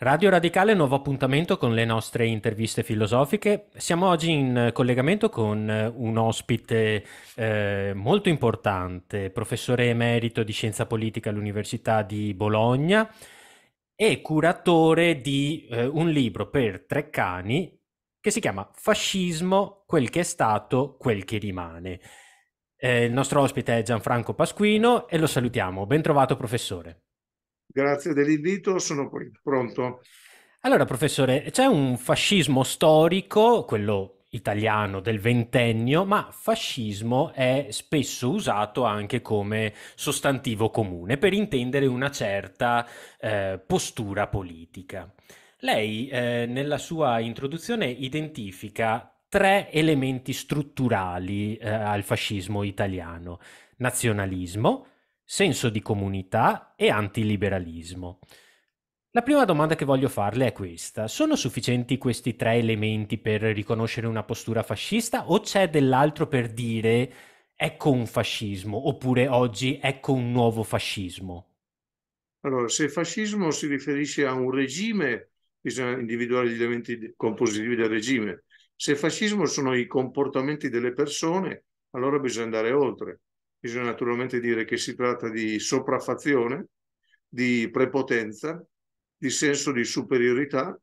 Radio Radicale, nuovo appuntamento con le nostre interviste filosofiche. Siamo oggi in collegamento con eh, un ospite eh, molto importante, professore emerito di scienza politica all'Università di Bologna e curatore di eh, un libro per tre cani che si chiama Fascismo, quel che è stato, quel che rimane. Eh, il nostro ospite è Gianfranco Pasquino e lo salutiamo. Ben trovato professore. Grazie dell'invito, sono qui, pronto. Allora, professore, c'è un fascismo storico, quello italiano del ventennio, ma fascismo è spesso usato anche come sostantivo comune per intendere una certa eh, postura politica. Lei eh, nella sua introduzione identifica tre elementi strutturali eh, al fascismo italiano, nazionalismo, senso di comunità e antiliberalismo. La prima domanda che voglio farle è questa. Sono sufficienti questi tre elementi per riconoscere una postura fascista o c'è dell'altro per dire ecco un fascismo oppure oggi ecco un nuovo fascismo? Allora, se fascismo si riferisce a un regime, bisogna individuare gli elementi compositivi del regime. Se fascismo sono i comportamenti delle persone, allora bisogna andare oltre bisogna naturalmente dire che si tratta di sopraffazione, di prepotenza, di senso di superiorità,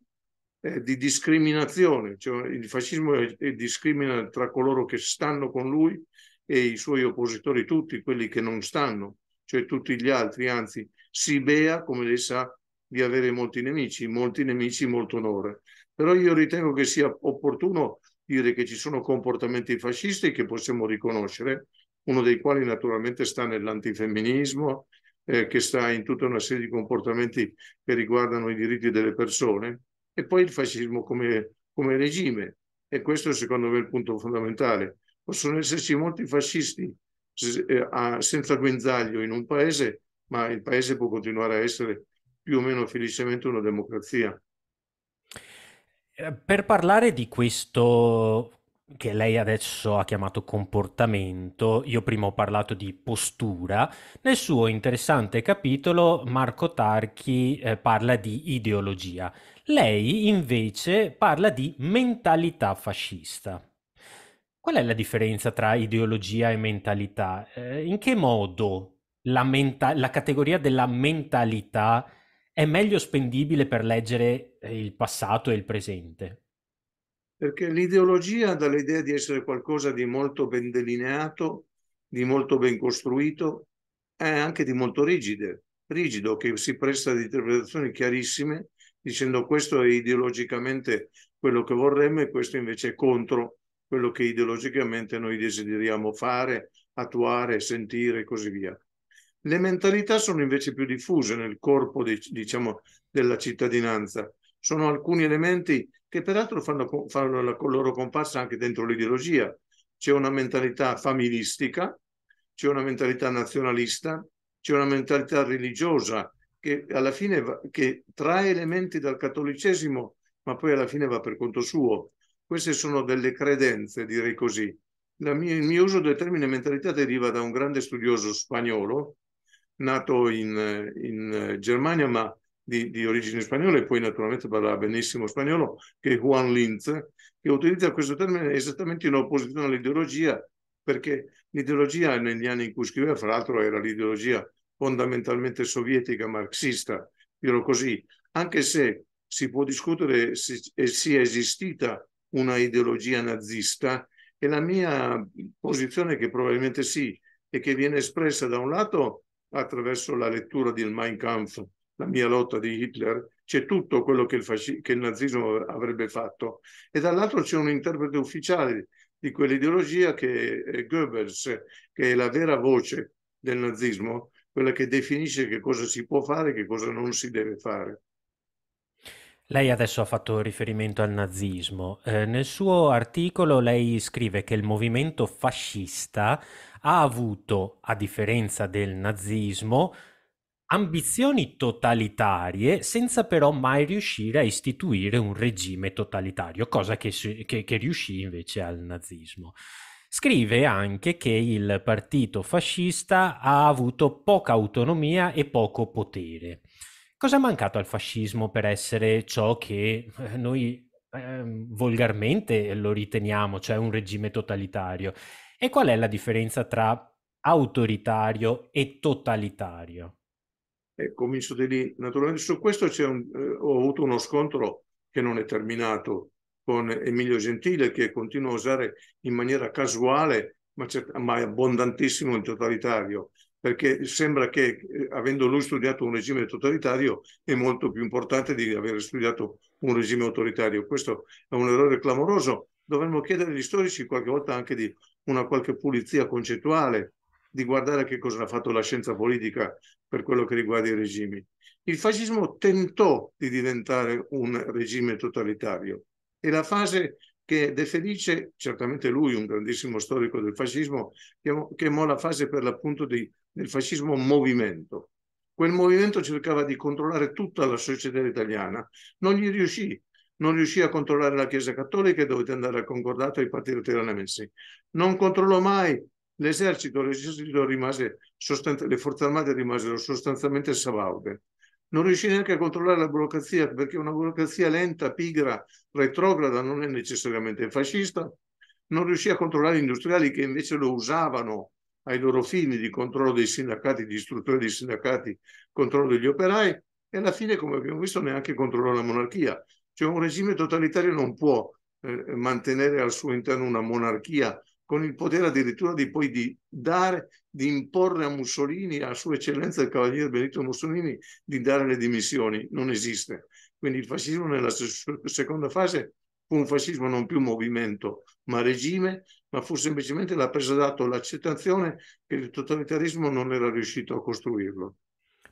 eh, di discriminazione. Cioè, il fascismo è, è discrimina tra coloro che stanno con lui e i suoi oppositori tutti, quelli che non stanno, cioè tutti gli altri, anzi si bea, come lei sa, di avere molti nemici, molti nemici, molto onore. Però io ritengo che sia opportuno dire che ci sono comportamenti fascisti che possiamo riconoscere, uno dei quali naturalmente sta nell'antifemminismo, eh, che sta in tutta una serie di comportamenti che riguardano i diritti delle persone, e poi il fascismo come, come regime. E questo secondo me è il punto fondamentale. Possono esserci molti fascisti eh, senza guinzaglio in un paese, ma il paese può continuare a essere più o meno felicemente una democrazia. Eh, per parlare di questo che lei adesso ha chiamato comportamento, io prima ho parlato di postura, nel suo interessante capitolo Marco Tarchi eh, parla di ideologia, lei invece parla di mentalità fascista. Qual è la differenza tra ideologia e mentalità? Eh, in che modo la, menta- la categoria della mentalità è meglio spendibile per leggere eh, il passato e il presente? perché l'ideologia dà l'idea di essere qualcosa di molto ben delineato, di molto ben costruito, è anche di molto rigide, rigido, che si presta ad interpretazioni chiarissime, dicendo questo è ideologicamente quello che vorremmo e questo invece è contro quello che ideologicamente noi desideriamo fare, attuare, sentire e così via. Le mentalità sono invece più diffuse nel corpo diciamo, della cittadinanza sono alcuni elementi che peraltro fanno, fanno la loro comparsa anche dentro l'ideologia. C'è una mentalità familistica, c'è una mentalità nazionalista, c'è una mentalità religiosa che alla fine va, che trae elementi dal cattolicesimo, ma poi alla fine va per conto suo. Queste sono delle credenze, direi così. Mia, il mio uso del termine mentalità deriva da un grande studioso spagnolo, nato in, in Germania, ma di, di origine spagnola e poi naturalmente parla benissimo spagnolo, che è Juan Linz, che utilizza questo termine esattamente in opposizione all'ideologia, perché l'ideologia negli anni in cui scriveva, fra l'altro era l'ideologia fondamentalmente sovietica, marxista, dirò così, anche se si può discutere se sia esistita una ideologia nazista, e la mia posizione è che probabilmente sì, e che viene espressa da un lato attraverso la lettura del Mein Kampf la mia lotta di Hitler, c'è tutto quello che il, fasc... che il nazismo avrebbe fatto. E dall'altro c'è un interprete ufficiale di quell'ideologia che è Goebbels, che è la vera voce del nazismo, quella che definisce che cosa si può fare e che cosa non si deve fare. Lei adesso ha fatto riferimento al nazismo. Eh, nel suo articolo lei scrive che il movimento fascista ha avuto, a differenza del nazismo, ambizioni totalitarie senza però mai riuscire a istituire un regime totalitario, cosa che, che, che riuscì invece al nazismo. Scrive anche che il partito fascista ha avuto poca autonomia e poco potere. Cosa è mancato al fascismo per essere ciò che eh, noi eh, volgarmente lo riteniamo, cioè un regime totalitario? E qual è la differenza tra autoritario e totalitario? eh, comincio di lì. Naturalmente su questo un, eh, ho avuto uno scontro che non è terminato con Emilio Gentile che continua a usare in maniera casuale ma, ma abbondantissimo il totalitario perché sembra che eh, avendo lui studiato un regime totalitario è molto più importante di aver studiato un regime autoritario. Questo è un errore clamoroso. Dovremmo chiedere agli storici qualche volta anche di una qualche pulizia concettuale, di guardare che cosa ha fatto la scienza politica per quello che riguarda i regimi. Il fascismo tentò di diventare un regime totalitario e la fase che De Felice, certamente lui un grandissimo storico del fascismo, chiamò la fase per l'appunto di, del fascismo movimento. Quel movimento cercava di controllare tutta la società italiana, non gli riuscì, non riuscì a controllare la Chiesa Cattolica e dovette andare a concordato ai partiti lateranensi. Non controllò mai l'esercito, l'esercito rimase, sostanza, le forze armate rimasero sostanzialmente sabaude. Non riuscì neanche a controllare la burocrazia, perché una burocrazia lenta, pigra, retrograda non è necessariamente fascista. Non riuscì a controllare gli industriali che invece lo usavano ai loro fini di controllo dei sindacati, di istruttore dei sindacati, controllo degli operai. E alla fine, come abbiamo visto, neanche controllò la monarchia. Cioè un regime totalitario non può eh, mantenere al suo interno una monarchia con il potere addirittura di poi di dare, di imporre a Mussolini, a Sua Eccellenza il Cavaliere Benito Mussolini, di dare le dimissioni. Non esiste. Quindi il fascismo nella seconda fase fu un fascismo non più movimento, ma regime, ma fu semplicemente la presa d'atto, l'accettazione che il totalitarismo non era riuscito a costruirlo.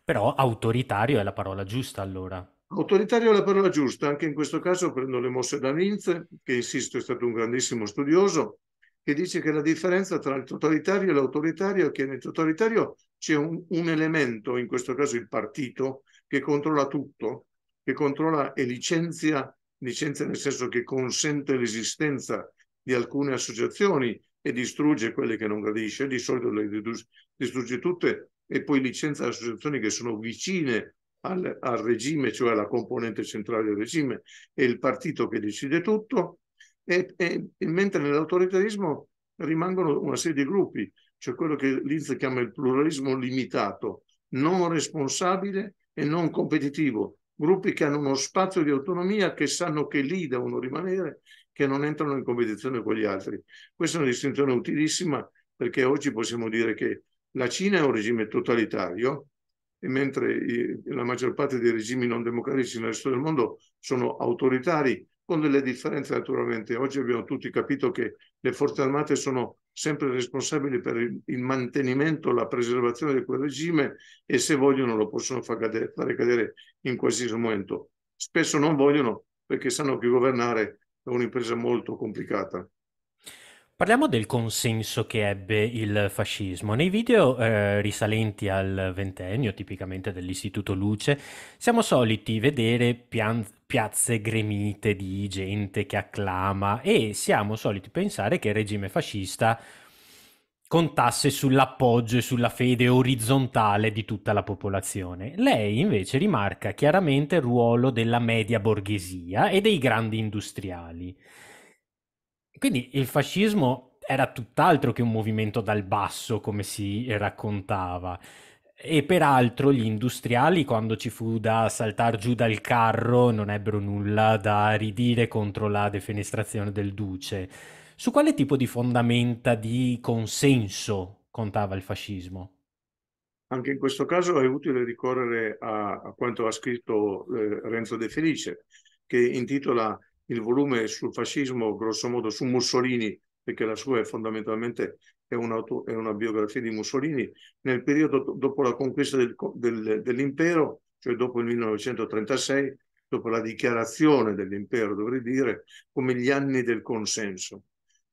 Però autoritario è la parola giusta allora. Autoritario è la parola giusta, anche in questo caso prendo le mosse da Linz, che insisto è stato un grandissimo studioso, che dice che la differenza tra il totalitario e l'autoritario è che nel totalitario c'è un, un elemento, in questo caso il partito, che controlla tutto, che controlla e licenzia, licenzia nel senso che consente l'esistenza di alcune associazioni e distrugge quelle che non gradisce, di solito le distrugge tutte e poi licenzia associazioni che sono vicine al, al regime, cioè alla componente centrale del regime, è il partito che decide tutto, e, e, e mentre nell'autoritarismo rimangono una serie di gruppi, cioè quello che Linz chiama il pluralismo limitato, non responsabile e non competitivo, gruppi che hanno uno spazio di autonomia, che sanno che lì devono rimanere, che non entrano in competizione con gli altri. Questa è una distinzione utilissima perché oggi possiamo dire che la Cina è un regime totalitario, e mentre la maggior parte dei regimi non democratici nel resto del mondo sono autoritari con delle differenze naturalmente. Oggi abbiamo tutti capito che le forze armate sono sempre responsabili per il mantenimento, la preservazione di quel regime e se vogliono lo possono far cadere, fare cadere in qualsiasi momento. Spesso non vogliono perché sanno che governare è un'impresa molto complicata. Parliamo del consenso che ebbe il fascismo. Nei video eh, risalenti al ventennio, tipicamente dell'Istituto Luce, siamo soliti vedere pian- piazze gremite di gente che acclama e siamo soliti pensare che il regime fascista contasse sull'appoggio e sulla fede orizzontale di tutta la popolazione. Lei invece rimarca chiaramente il ruolo della media borghesia e dei grandi industriali. Quindi il fascismo era tutt'altro che un movimento dal basso, come si raccontava. E peraltro gli industriali, quando ci fu da saltare giù dal carro, non ebbero nulla da ridire contro la defenestrazione del duce. Su quale tipo di fondamenta di consenso contava il fascismo? Anche in questo caso è utile ricorrere a, a quanto ha scritto eh, Renzo De Felice, che intitola il volume sul fascismo, grosso modo su Mussolini, perché la sua è fondamentalmente è, un'auto, è una biografia di Mussolini, nel periodo dopo la conquista del, del, dell'impero, cioè dopo il 1936, dopo la dichiarazione dell'impero, dovrei dire, come gli anni del consenso.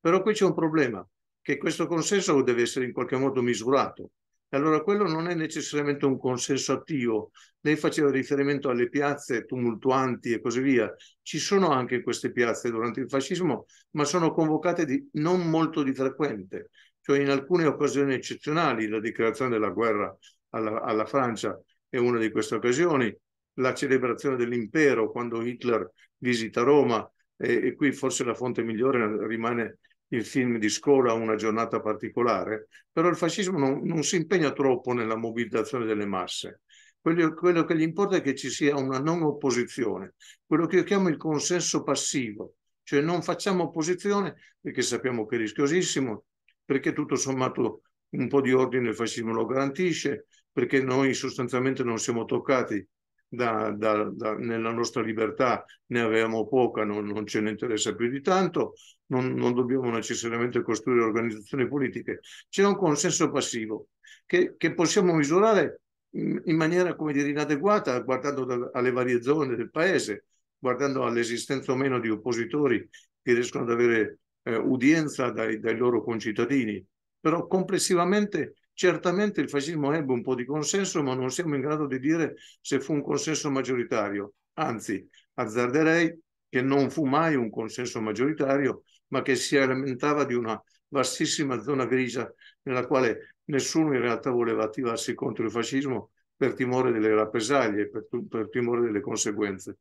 Però qui c'è un problema, che questo consenso deve essere in qualche modo misurato allora quello non è necessariamente un consenso attivo. Lei faceva riferimento alle piazze tumultuanti e così via. Ci sono anche queste piazze durante il fascismo, ma sono convocate di, non molto di frequente, cioè in alcune occasioni eccezionali. La dichiarazione della guerra alla, alla Francia è una di queste occasioni, la celebrazione dell'impero quando Hitler visita Roma, e, e qui forse la fonte migliore rimane il film di scuola una giornata particolare, però il fascismo non, non si impegna troppo nella mobilitazione delle masse. Quello, quello, che gli importa è che ci sia una non opposizione, quello che io chiamo il consenso passivo, cioè non facciamo opposizione perché sappiamo che è rischiosissimo, perché tutto sommato un po' di ordine il fascismo lo garantisce, perché noi sostanzialmente non siamo toccati da, da, da, nella nostra libertà ne avevamo poca, non, non ce ne interessa più di tanto, non, non, dobbiamo necessariamente costruire organizzazioni politiche. C'è un consenso passivo che, che possiamo misurare in maniera come dire inadeguata guardando da, alle varie zone del paese, guardando all'esistenza o meno di oppositori che riescono ad avere eh, udienza dai, dai, loro concittadini, però complessivamente Certamente il fascismo ebbe un po' di consenso, ma non siamo in grado di dire se fu un consenso maggioritario. Anzi, azzarderei che non fu mai un consenso maggioritario, ma che si alimentava di una vastissima zona grigia nella quale nessuno in realtà voleva attivarsi contro il fascismo per timore delle rappresaglie, per, per timore delle conseguenze.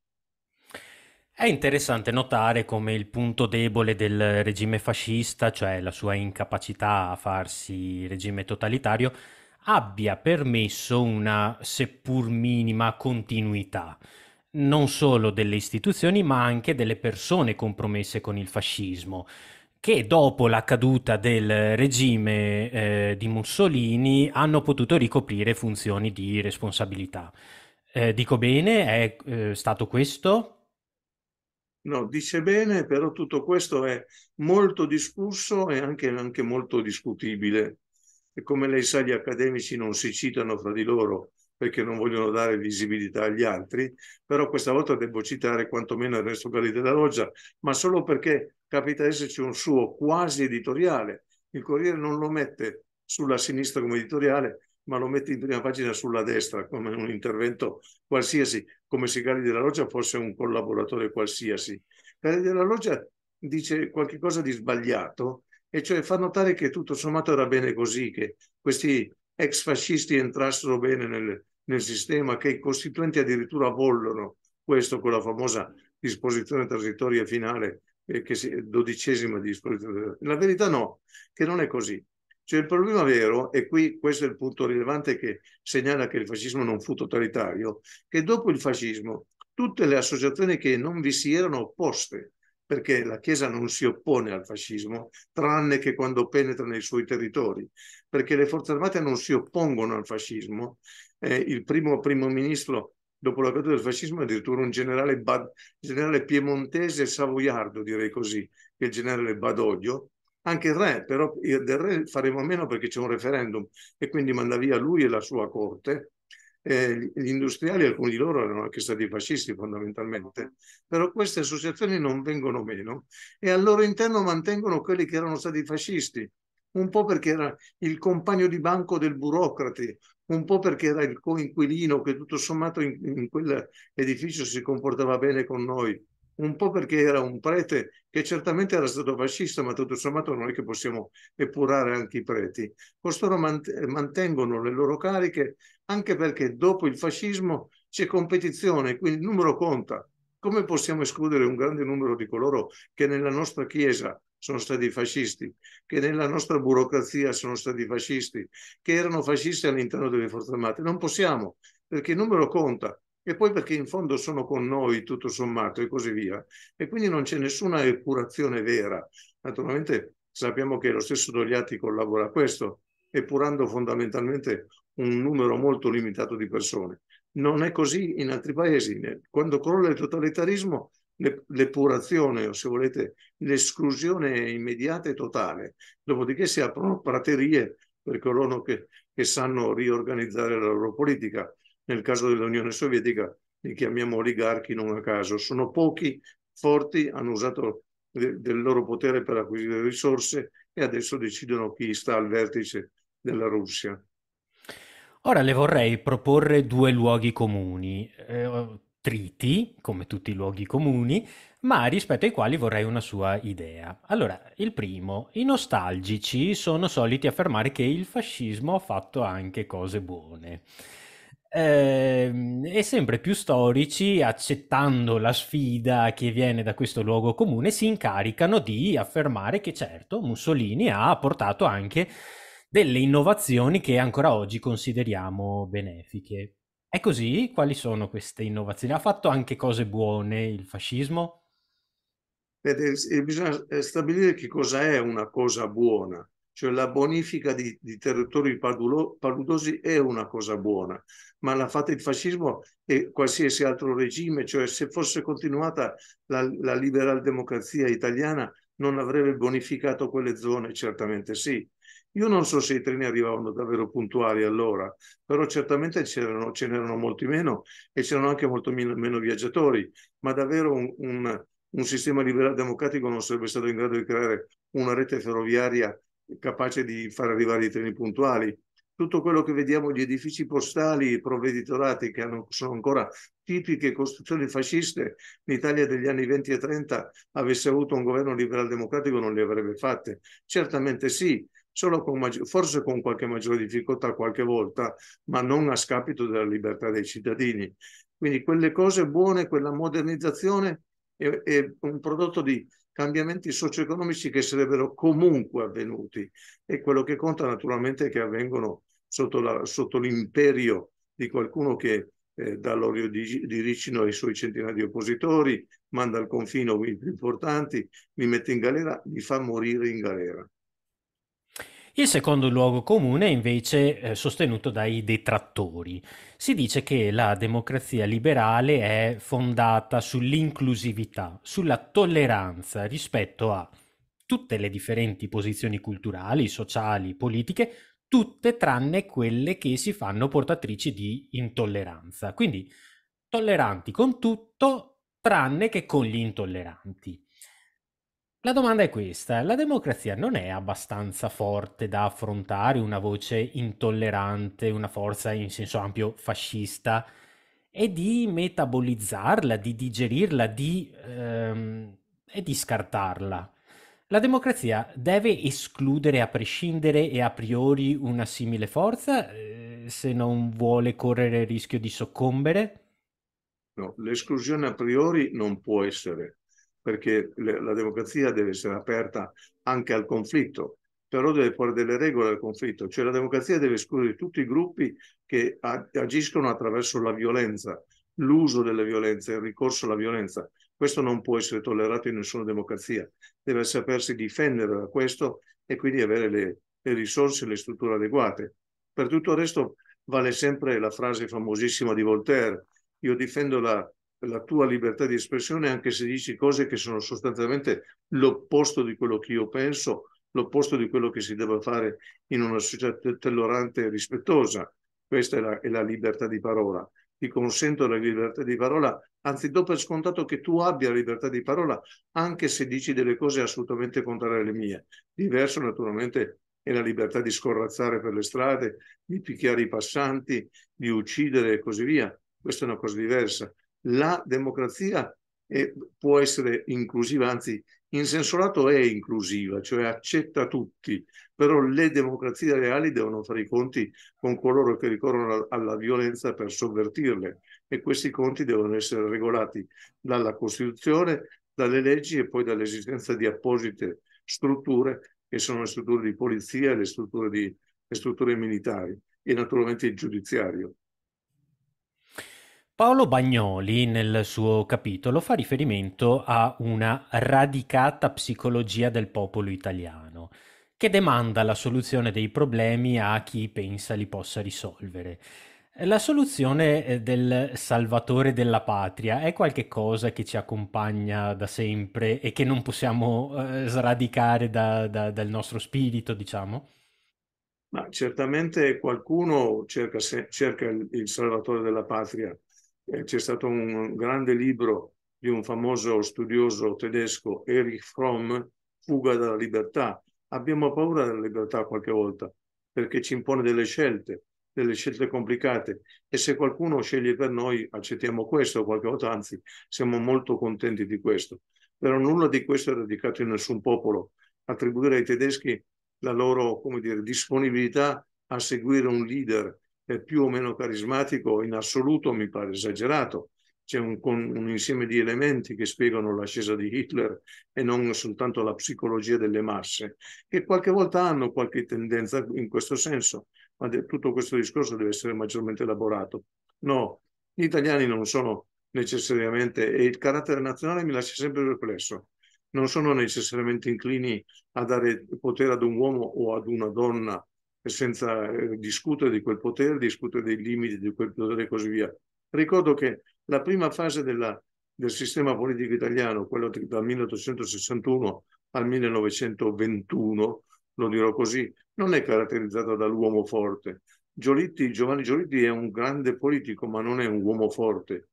È interessante notare come il punto debole del regime fascista, cioè la sua incapacità a farsi regime totalitario, abbia permesso una seppur minima continuità, non solo delle istituzioni, ma anche delle persone compromesse con il fascismo, che dopo la caduta del regime eh, di Mussolini hanno potuto ricoprire funzioni di responsabilità. Eh, dico bene, è eh, stato questo? No, dice bene, però tutto questo è molto discusso e anche, anche molto discutibile. E come lei sa, gli accademici non si citano fra di loro perché non vogliono dare visibilità agli altri, però questa volta devo citare quantomeno Ernesto Galli della Loggia, ma solo perché capita esserci un suo quasi editoriale. Il Corriere non lo mette sulla sinistra come editoriale, ma lo metti in prima pagina sulla destra come un intervento qualsiasi, come se Gali della Loggia fosse un collaboratore qualsiasi. Gali della Loggia dice qualcosa di sbagliato, e cioè fa notare che tutto sommato era bene così, che questi ex fascisti entrassero bene nel, nel sistema, che i costituenti addirittura vogliono questo con la famosa disposizione transitoria finale, eh, che si, dodicesima disposizione. La verità no, che non è così. Cioè il problema vero, e qui questo è il punto rilevante che segnala che il fascismo non fu totalitario, che dopo il fascismo tutte le associazioni che non vi si erano opposte, perché la Chiesa non si oppone al fascismo, tranne che quando penetra nei suoi territori, perché le forze armate non si oppongono al fascismo. Eh, il primo primo ministro dopo la caduta del fascismo, è addirittura un generale, generale, piemontese savoiardo, direi così, che è il generale Badoglio, anche il re, però del re faremo a meno perché c'è un referendum e quindi manda via lui e la sua corte. Eh, gli industriali, alcuni di loro erano anche stati fascisti fondamentalmente, però queste associazioni non vengono meno e al loro interno mantengono quelli che erano stati fascisti, un po' perché era il compagno di banco del burocrati, un po' perché era il coinquilino che tutto sommato in, in quell'edificio si comportava bene con noi, un po' perché era un prete che certamente era stato fascista, ma tutto sommato non è che possiamo epurare anche i preti. Costoro mantengono le loro cariche anche perché dopo il fascismo c'è competizione, quindi il numero conta. Come possiamo escludere un grande numero di coloro che nella nostra Chiesa sono stati fascisti, che nella nostra burocrazia sono stati fascisti, che erano fascisti all'interno delle forze armate? Non possiamo, perché il numero conta e poi perché in fondo sono con noi tutto sommato e così via. E quindi non c'è nessuna epurazione vera. Naturalmente sappiamo che lo stesso Dogliatti collabora a questo, epurando fondamentalmente un numero molto limitato di persone. Non è così in altri paesi. Quando crolla il totalitarismo, l'epurazione o se volete l'esclusione è immediata e totale, dopodiché si aprono praterie per coloro che, che sanno riorganizzare la loro politica nel caso dell'Unione Sovietica li chiamiamo oligarchi non a caso, sono pochi, forti, hanno usato de del loro potere per acquisire risorse e adesso decidono chi sta al vertice della Russia. Ora le vorrei proporre due luoghi comuni, eh, triti, come tutti i luoghi comuni, ma rispetto ai quali vorrei una sua idea. Allora, il primo, i nostalgici sono soliti affermare che il fascismo ha fatto anche cose buone eh, e sempre più storici, accettando la sfida che viene da questo luogo comune, si incaricano di affermare che certo Mussolini ha portato anche delle innovazioni che ancora oggi consideriamo benefiche. È così? Quali sono queste innovazioni? Ha fatto anche cose buone il fascismo? bisogna eh, stabilire che cosa è una cosa buona cioè la bonifica di, di territori paludosi è una cosa buona, ma l'ha fatta il fascismo e qualsiasi altro regime, cioè se fosse continuata la, la liberal democrazia italiana non avrebbe bonificato quelle zone, certamente sì. Io non so se i treni arrivavano davvero puntuali allora, però certamente ce n'erano molti meno e c'erano anche molto meno viaggiatori, ma davvero un, un, un sistema liberal democratico non sarebbe stato in grado di creare una rete ferroviaria capace di far arrivare i treni puntuali. Tutto quello che vediamo, gli edifici postali, i provveditorati che hanno, sono ancora tipiche costruzioni fasciste, l'Italia degli anni 20 e 30 avesse avuto un governo liberal-democratico non le avrebbe fatte. Certamente sì, solo con maggior, forse con qualche maggiore difficoltà qualche volta, ma non a scapito della libertà dei cittadini. Quindi quelle cose buone, quella modernizzazione è, è un prodotto di cambiamenti socio-economici che sarebbero comunque avvenuti e quello che conta naturalmente è che avvengono sotto, la, sotto l'imperio di qualcuno che eh, dà l'olio di, di ricino ai suoi centinaia di oppositori, manda al confino i più importanti, li mette in galera, li fa morire in galera. Il secondo luogo comune è invece eh, sostenuto dai detrattori. Si dice che la democrazia liberale è fondata sull'inclusività, sulla tolleranza rispetto a tutte le differenti posizioni culturali, sociali, politiche, tutte tranne quelle che si fanno portatrici di intolleranza. Quindi tolleranti con tutto tranne che con gli intolleranti. La domanda è questa: la democrazia non è abbastanza forte da affrontare una voce intollerante, una forza in senso ampio fascista, e di metabolizzarla, di digerirla, di, ehm, e di scartarla? La democrazia deve escludere a prescindere e a priori una simile forza, eh, se non vuole correre il rischio di soccombere? No, l'esclusione a priori non può essere perché le, la democrazia deve essere aperta anche al conflitto, però deve porre delle regole al conflitto, cioè la democrazia deve escludere tutti i gruppi che agiscono attraverso la violenza, l'uso delle violenze, il ricorso alla violenza. Questo non può essere tollerato in nessuna democrazia, deve sapersi difendere da questo e quindi avere le, le risorse e le strutture adeguate. Per tutto il resto vale sempre la frase famosissima di Voltaire, io difendo la, la tua libertà di espressione anche se dici cose che sono sostanzialmente l'opposto di quello che io penso, l'opposto di quello che si deve fare in una società tollerante e rispettosa. Questa è la, è la libertà di parola. Ti consento la libertà di parola, anzi do per scontato che tu abbia libertà di parola anche se dici delle cose assolutamente contrarie alle mie. Diverso naturalmente è la libertà di scorrazzare per le strade, di picchiare i passanti, di uccidere e così via. Questa è una cosa diversa la democrazia è, può essere inclusiva, anzi in senso lato è inclusiva, cioè accetta tutti, però le democrazie reali devono fare i conti con coloro che ricorrono alla violenza per sovvertirle e questi conti devono essere regolati dalla Costituzione, dalle leggi e poi dall'esistenza di apposite strutture che sono le strutture di polizia, le strutture, di, le strutture militari e naturalmente il giudiziario. Paolo Bagnoli nel suo capitolo fa riferimento a una radicata psicologia del popolo italiano che demanda la soluzione dei problemi a chi pensa li possa risolvere. La soluzione eh, del salvatore della patria è qualcosa che ci accompagna da sempre e che non possiamo eh, sradicare da, da, dal nostro spirito, diciamo? Ma certamente qualcuno cerca, cerca il salvatore della patria c'è stato un grande libro di un famoso studioso tedesco, Erich Fromm, Fuga dalla libertà. Abbiamo paura della libertà qualche volta perché ci impone delle scelte, delle scelte complicate e se qualcuno sceglie per noi accettiamo questo qualche volta, anzi siamo molto contenti di questo. Però nulla di questo è radicato in nessun popolo. Attribuire ai tedeschi la loro dire, disponibilità a seguire un leader eh, più o meno carismatico in assoluto mi pare esagerato. C'è un, un insieme di elementi che spiegano l'ascesa di Hitler e non soltanto la psicologia delle masse, che qualche volta hanno qualche tendenza in questo senso, ma tutto questo discorso deve essere maggiormente elaborato. No, gli italiani non sono necessariamente, e il carattere nazionale mi lascia sempre perplesso, non sono necessariamente inclini a dare potere ad un uomo o ad una donna senza eh, discutere di quel potere, discutere dei limiti di quel potere e così via. Ricordo che la prima fase della, del sistema politico italiano, quello dal 1861 al 1921, lo dirò così, non è caratterizzata dall'uomo forte. Giolitti, Giovanni Giolitti è un grande politico, ma non è un uomo forte.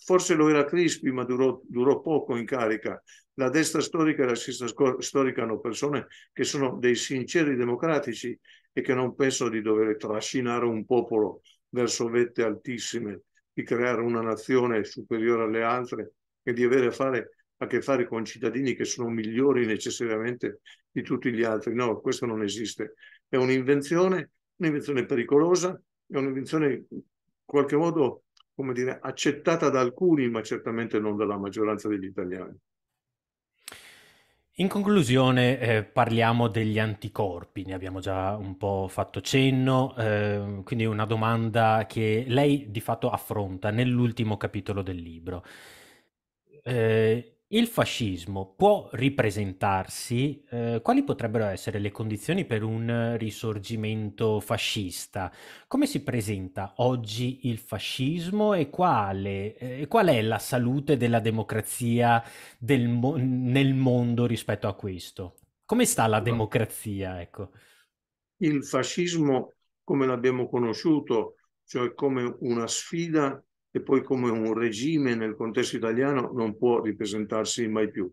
Forse lo era Crispi, ma durò, durò poco in carica. La destra storica e la sinistra storica hanno persone che sono dei sinceri democratici e che non pensano di dover trascinare un popolo verso vette altissime, di creare una nazione superiore alle altre e di avere a fare a che fare con cittadini che sono migliori necessariamente di tutti gli altri. No, questo non esiste. È un'invenzione, un'invenzione pericolosa, è un'invenzione in qualche modo come dire, accettata da alcuni, ma certamente non dalla maggioranza degli italiani. In conclusione eh, parliamo degli anticorpi, ne abbiamo già un po' fatto cenno, eh, quindi una domanda che lei di fatto affronta nell'ultimo capitolo del libro. Eh, il fascismo può ripresentarsi? Eh, quali potrebbero essere le condizioni per un risorgimento fascista? Come si presenta oggi il fascismo e quale, eh, qual è la salute della democrazia del mo- nel mondo rispetto a questo? Come sta la democrazia? Ecco? Il fascismo, come l'abbiamo conosciuto, cioè come una sfida che poi come un regime nel contesto italiano non può ripresentarsi mai più.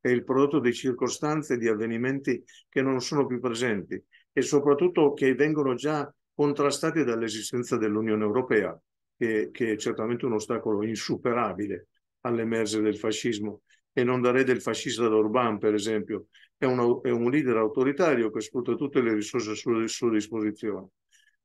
È il prodotto di circostanze, di avvenimenti che non sono più presenti e soprattutto che vengono già contrastati dall'esistenza dell'Unione Europea, che, che è certamente un ostacolo insuperabile all'emergere del fascismo e non darei del fascista Orbán, per esempio. È, una, è, un leader autoritario che sfrutta tutte le risorse a sua, sua disposizione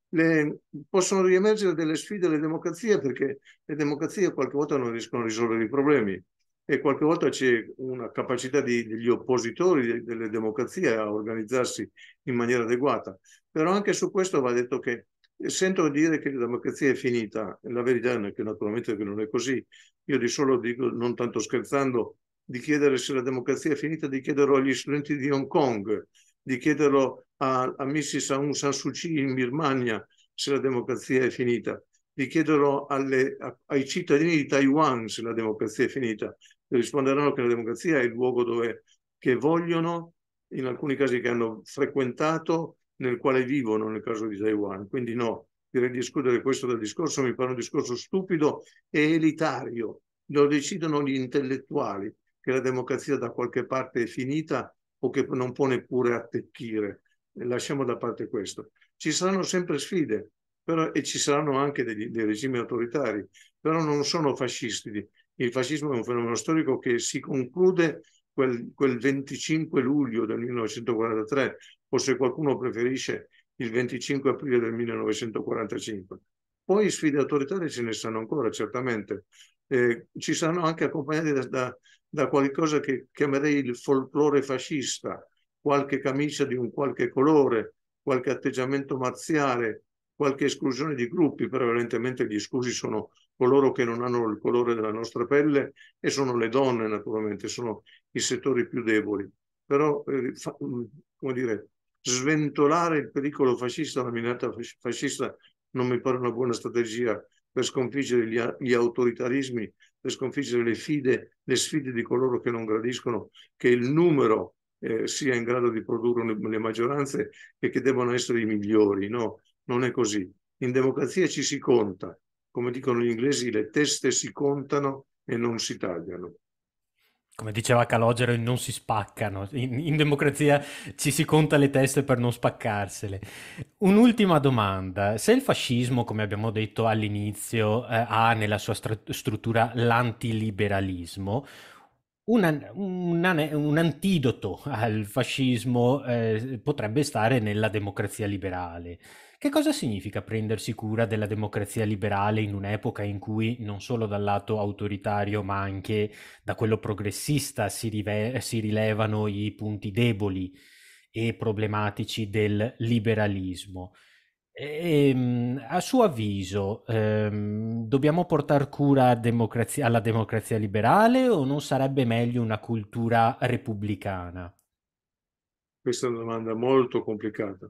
le, possono riemergere delle sfide alle democrazie perché le democrazie qualche volta non riescono a risolvere i problemi e qualche volta c'è una capacità di, degli oppositori delle democrazie a organizzarsi in maniera adeguata. Però anche su questo va detto che sento dire che la democrazia è finita, la verità è che naturalmente non è così. Io di solo dico, non tanto scherzando, di chiedere se la democrazia è finita, di chiederlo agli studenti di Hong Kong, di chiederlo a, a Mrs. Aung San Suu Kyi in Birmania se la democrazia è finita, di chiederò alle, a, ai cittadini di Taiwan se la democrazia è finita, risponderanno che la democrazia è il luogo dove che vogliono, in alcuni casi che hanno frequentato, nel quale vivono nel caso di Taiwan. Quindi no, direi di escludere questo dal discorso, mi pare un discorso stupido e elitario. Lo decidono gli intellettuali che la democrazia da qualche parte è finita o che non può neppure attecchire lasciamo da parte questo. Ci saranno sempre sfide però, e ci saranno anche degli, dei regimi autoritari, però non sono fascisti. Il fascismo è un fenomeno storico che si conclude quel, quel 25 luglio del 1943 o se qualcuno preferisce il 25 aprile del 1945. Poi sfide autoritarie ce ne sono ancora, certamente. Eh, ci saranno anche accompagnate da, da, da qualcosa che chiamerei il folklore fascista, qualche camicia di un qualche colore, qualche atteggiamento marziale, qualche esclusione di gruppi, prevalentemente gli esclusi sono coloro che non hanno il colore della nostra pelle e sono le donne naturalmente, sono i settori più deboli. Però, eh, fa, mm, come dire, sventolare il pericolo fascista, la minaccia fascista, non mi pare una buona strategia per sconfiggere gli, gli, autoritarismi, per sconfiggere le fide, le sfide di coloro che non gradiscono che il numero eh, sia in grado di produrre le maggioranze e che debbano essere i migliori. No, non è così. In democrazia ci si conta. Come dicono gli inglesi, le teste si contano e non si tagliano come diceva Calogero, non si spaccano. In, in, democrazia ci si conta le teste per non spaccarsele. Un'ultima domanda. Se il fascismo, come abbiamo detto all'inizio, eh, ha nella sua str- struttura l'antiliberalismo, un, un, un, antidoto al fascismo eh, potrebbe stare nella democrazia liberale. Che cosa significa prendersi cura della democrazia liberale in un'epoca in cui non solo dal lato autoritario ma anche da quello progressista si, rive- si rilevano i punti deboli e problematici del liberalismo? Ehm, a suo avviso, ehm, dobbiamo portare cura democrazia, alla democrazia liberale o non sarebbe meglio una cultura repubblicana? Questa è una domanda molto complicata.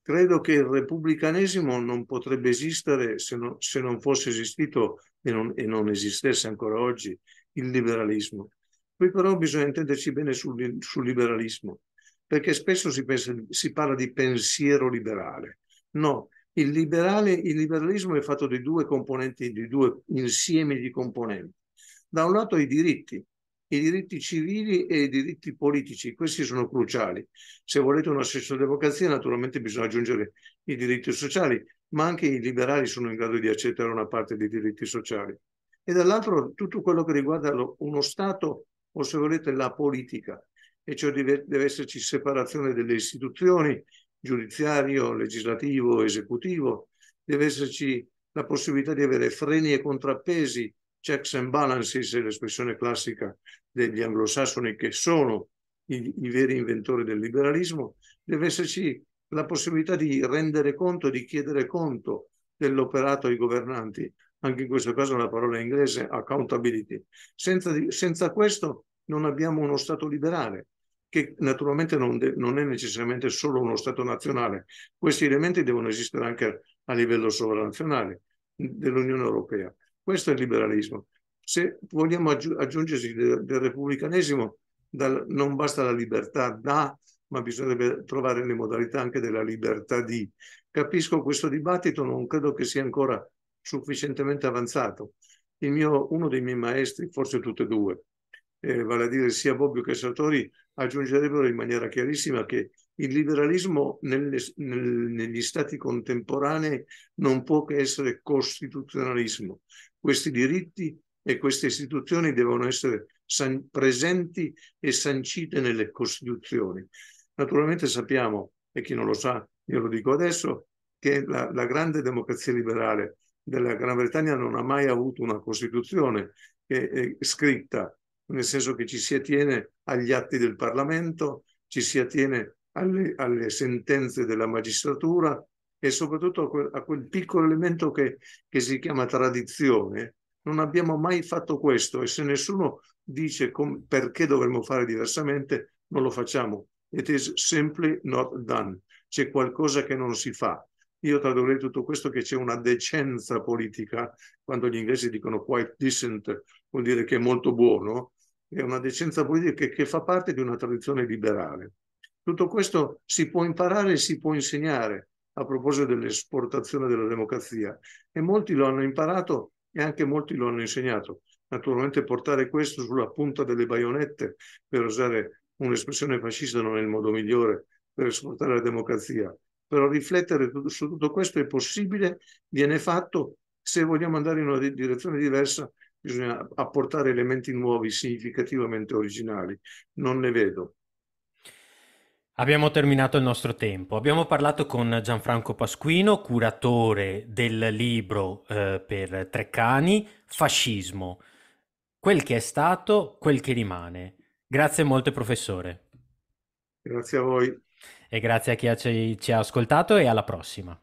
Credo che il repubblicanesimo non potrebbe esistere se, no, se non fosse esistito e non, e non, esistesse ancora oggi il liberalismo. Qui però bisogna intenderci bene sul, sul liberalismo, perché spesso si, pensa, si parla di pensiero liberale No, il, liberale, il liberalismo è fatto di due componenti, di due insiemi di componenti. Da un lato i diritti, i diritti civili e i diritti politici, questi sono cruciali. Se volete una socialdemocrazia, naturalmente bisogna aggiungere i diritti sociali, ma anche i liberali sono in grado di accettare una parte dei diritti sociali. E dall'altro tutto quello che riguarda lo, uno Stato o se volete la politica, e cioè deve, deve esserci separazione delle istituzioni, giudiziario, legislativo, esecutivo, deve esserci la possibilità di avere freni e contrappesi, checks and balances è l'espressione classica degli anglosassoni che sono i, i veri inventori del liberalismo, deve esserci la possibilità di rendere conto, di chiedere conto dell'operato ai governanti, anche in questo caso la parola inglese accountability. Senza, senza questo non abbiamo uno Stato liberale, che naturalmente non, de- non è necessariamente solo uno Stato nazionale. Questi elementi devono esistere anche a livello sovranazionale dell'Unione Europea. Questo è il liberalismo. Se vogliamo aggi- aggiungersi del, del repubblicanesimo, dal, non basta la libertà da, ma bisognerebbe trovare le modalità anche della libertà di. Capisco questo dibattito, non credo che sia ancora sufficientemente avanzato. Mio, uno dei miei maestri, forse tutti e due, eh, vale a dire sia Bobbio che Sartori, aggiungerebbero in maniera chiarissima che il liberalismo nelle, nel, negli stati contemporanei non può che essere costituzionalismo. Questi diritti e queste istituzioni devono essere san, presenti e sancite nelle Costituzioni. Naturalmente sappiamo, e chi non lo sa, io lo dico adesso, che la, la grande democrazia liberale della Gran Bretagna non ha mai avuto una Costituzione che è eh, scritta nel senso che ci si attiene agli atti del Parlamento, ci si attiene alle, alle sentenze della magistratura e soprattutto a quel, a quel piccolo elemento che, che si chiama tradizione. Non abbiamo mai fatto questo e se nessuno dice com- perché dovremmo fare diversamente, non lo facciamo. It is simply not done. C'è qualcosa che non si fa. Io tradurrei tutto questo che c'è una decenza politica, quando gli inglesi dicono quite decent, vuol dire che è molto buono, è una decenza politica che fa parte di una tradizione liberale. Tutto questo si può imparare e si può insegnare a proposito dell'esportazione della democrazia e molti lo hanno imparato e anche molti lo hanno insegnato. Naturalmente portare questo sulla punta delle baionette, per usare un'espressione fascista, non è il modo migliore per esportare la democrazia, però riflettere su tutto questo è possibile, viene fatto, se vogliamo andare in una direzione diversa bisogna apportare elementi nuovi, significativamente originali. Non ne vedo. Abbiamo terminato il nostro tempo. Abbiamo parlato con Gianfranco Pasquino, curatore del libro eh, per Treccani, Fascismo. Quel che è stato, quel che rimane. Grazie molte, professore. Grazie a voi. E grazie a chi ci ha ascoltato e alla prossima.